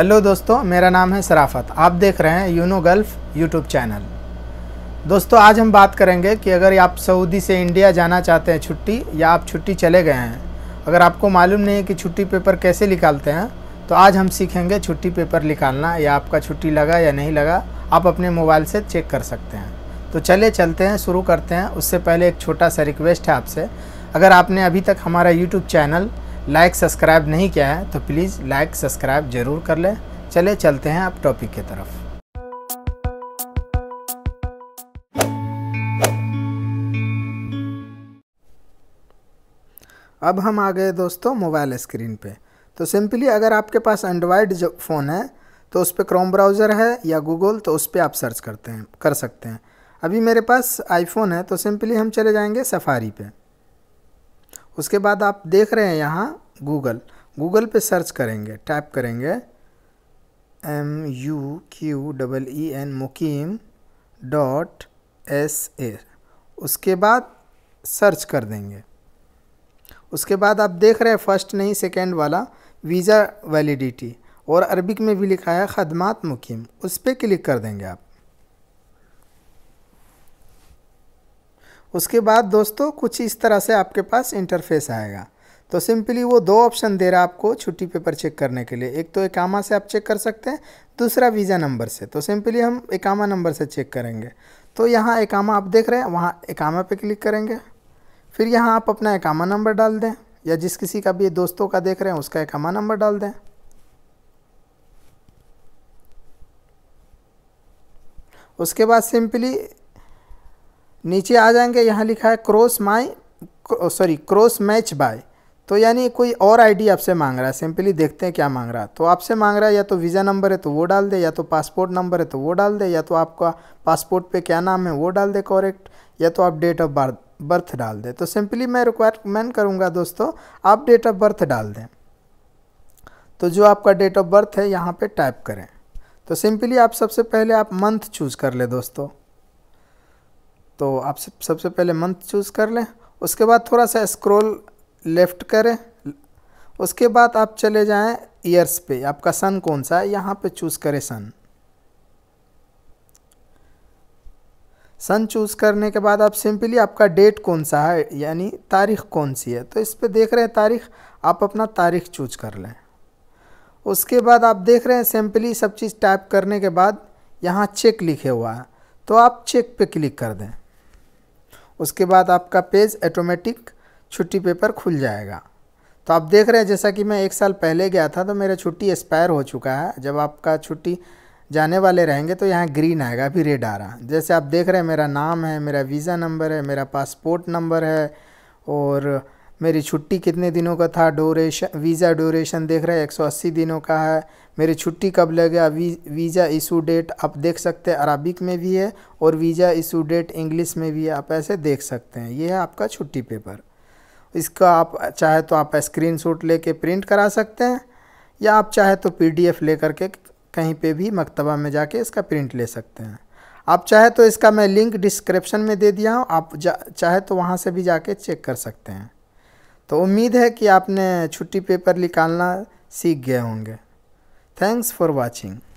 hello दोस्तों मेरा नाम है सराफत आप देख रहे हैं यूनो गल्फ यूट्यूब चैनल दोस्तों आज हम बात करेंगे कि अगर आप सऊदी से इंडिया जाना चाहते हैं छुट्टी या आप छुट्टी चले गए हैं अगर आपको मालूम नहीं है कि छुट्टी पेपर कैसे निकालते हैं तो आज हम सीखेंगे छुट्टी पेपर निकालना या आपका छुट्टी लगा या नहीं लगा आप अपने मोबाइल से चेक कर सकते हैं तो चले चलते हैं शुरू करते हैं उससे पहले एक छोटा सा रिक्वेस्ट है आपसे अगर आपने अभी तक हमारा यूट्यूब चैनल लाइक सब्सक्राइब नहीं किया है तो प्लीज़ लाइक सब्सक्राइब ज़रूर कर लें चले चलते हैं आप टॉपिक की तरफ अब हम आ गए दोस्तों मोबाइल स्क्रीन पे तो सिंपली अगर आपके पास एंड्रॉयड फ़ोन है तो उस पर क्रोम ब्राउज़र है या गूगल तो उस पर आप सर्च करते हैं कर सकते हैं अभी मेरे पास आईफोन है तो सिंपली हम चले जाएंगे सफारी पे उसके बाद आप देख रहे हैं यहाँ गूगल गूगल पे सर्च करेंगे टाइप करेंगे M U Q double E N Muqeem dot S A उसके बाद सर्च कर देंगे उसके बाद आप देख रहे हैं फर्स्ट नहीं सेकेंड वाला वीज़ा वैलिडिटी और अरबिक में भी लिखा है खदमात मुकीम उस पर क्लिक कर देंगे आप उसके बाद दोस्तों कुछ इस तरह से आपके पास इंटरफेस आएगा तो सिंपली वो दो ऑप्शन दे रहा है आपको छुट्टी पेपर चेक करने के लिए एक तो एकामा से आप चेक कर सकते हैं दूसरा वीज़ा नंबर से तो सिंपली हम एकामा नंबर से चेक करेंगे तो यहाँ एकामा आप देख रहे हैं वहाँ एकामा पे क्लिक करेंगे फिर यहाँ आप अपना एकामा नंबर डाल दें या जिस किसी का भी दोस्तों का देख रहे हैं उसका एकामा नंबर डाल दें उसके बाद सिंपली नीचे आ जाएंगे यहाँ लिखा है cross my sorry cross match by तो यानी कोई और आईडी आपसे मांग रहा है सिंपली देखते हैं क्या मांग रहा है तो आपसे मांग रहा है या तो वीज़ा नंबर है तो वो डाल दे या तो पासपोर्ट नंबर है तो वो डाल दे या तो आपका पासपोर्ट पे क्या नाम है वो डाल दे करेक्ट या तो आप डेट ऑफ बर्थ बर्थ डाल दें तो सिंपली मैं रिक्वायरमेंट करूँगा दोस्तों आप डेट ऑफ बर्थ डाल दें तो जो आपका डेट ऑफ बर्थ है यहाँ पर टाइप करें तो सिंपली आप सबसे पहले आप मंथ चूज़ कर ले दोस्तों तो आप सबसे पहले मंथ चूज़ कर लें उसके बाद थोड़ा सा स्क्रॉल लेफ़्ट करें उसके बाद आप चले जाएं ईयर्स पे आपका सन कौन सा है यहाँ पे चूज़ करें सन सन चूज़ करने के बाद आप सिंपली आपका डेट कौन सा है यानी तारीख कौन सी है तो इस पर देख रहे हैं तारीख आप अपना तारीख चूज कर लें उसके बाद आप देख रहे हैं सिंपली सब चीज़ टाइप करने के बाद यहाँ चेक लिखे हुआ है तो आप चेक पे क्लिक कर दें उसके बाद आपका पेज ऑटोमेटिक छुट्टी पेपर खुल जाएगा तो आप देख रहे हैं जैसा कि मैं एक साल पहले गया था तो मेरा छुट्टी एक्सपायर हो चुका है जब आपका छुट्टी जाने वाले रहेंगे तो यहाँ ग्रीन आएगा अभी रेड आ रहा जैसे आप देख रहे हैं मेरा नाम है मेरा वीज़ा नंबर है मेरा पासपोर्ट नंबर है और मेरी छुट्टी कितने दिनों का था डोरेशन वीज़ा ड्यूरेशन देख रहे हैं 180 दिनों का है मेरी छुट्टी कब लगेगा वी, वीज़ा इशू डेट आप देख सकते हैं अरबिक में भी है और वीज़ा इशू डेट इंग्लिश में भी है आप ऐसे देख सकते हैं ये है आपका छुट्टी पेपर इसका आप चाहे तो आप स्क्रीन शॉट ले कर प्रिंट करा सकते हैं या आप चाहे तो पी डी एफ ले करके कहीं पर भी मकतबा में कर इसका प्रिंट ले सकते हैं आप चाहे तो इसका मैं लिंक डिस्क्रिप्शन में दे दिया हूँ आप चाहे तो वहाँ से भी जाके चेक कर सकते हैं तो उम्मीद है कि आपने छुट्टी पेपर निकालना सीख गए होंगे थैंक्स फॉर वॉचिंग